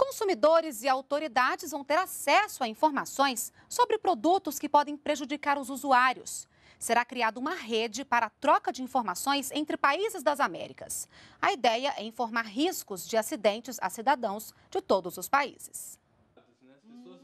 Consumidores e autoridades vão ter acesso a informações sobre produtos que podem prejudicar os usuários. Será criada uma rede para a troca de informações entre países das Américas. A ideia é informar riscos de acidentes a cidadãos de todos os países.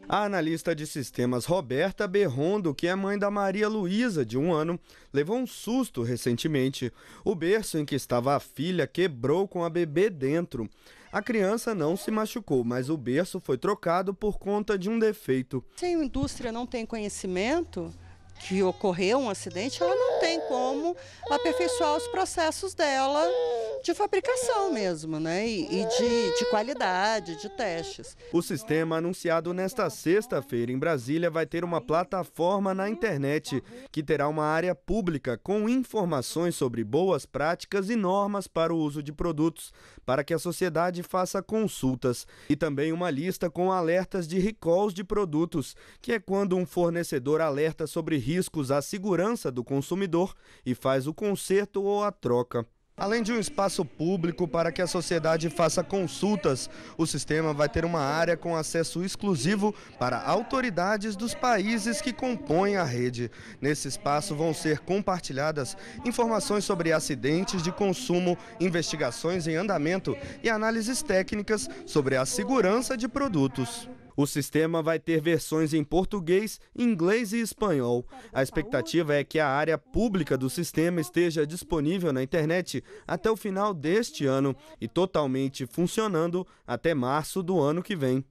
A analista de sistemas Roberta Berrondo, que é mãe da Maria Luísa, de um ano, levou um susto recentemente. O berço em que estava a filha quebrou com a bebê dentro. A criança não se machucou, mas o berço foi trocado por conta de um defeito. Se a indústria não tem conhecimento que ocorreu um acidente, ela não tem como aperfeiçoar os processos dela de fabricação mesmo, né? E, e de, de qualidade, de testes. O sistema anunciado nesta sexta-feira em Brasília vai ter uma plataforma na internet que terá uma área pública com informações sobre boas práticas e normas para o uso de produtos, para que a sociedade faça consultas e também uma lista com alertas de recalls de produtos, que é quando um fornecedor alerta sobre riscos à segurança do consumidor consumidor e faz o conserto ou a troca. Além de um espaço público para que a sociedade faça consultas, o sistema vai ter uma área com acesso exclusivo para autoridades dos países que compõem a rede. Nesse espaço vão ser compartilhadas informações sobre acidentes de consumo, investigações em andamento e análises técnicas sobre a segurança de produtos. O sistema vai ter versões em português, inglês e espanhol. A expectativa é que a área pública do sistema esteja disponível na internet até o final deste ano e totalmente funcionando até março do ano que vem.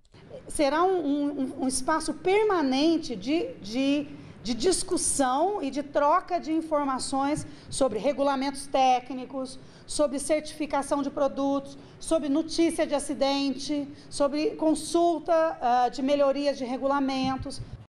Será um, um, um espaço permanente de, de de discussão e de troca de informações sobre regulamentos técnicos, sobre certificação de produtos, sobre notícia de acidente, sobre consulta uh, de melhorias de regulamentos.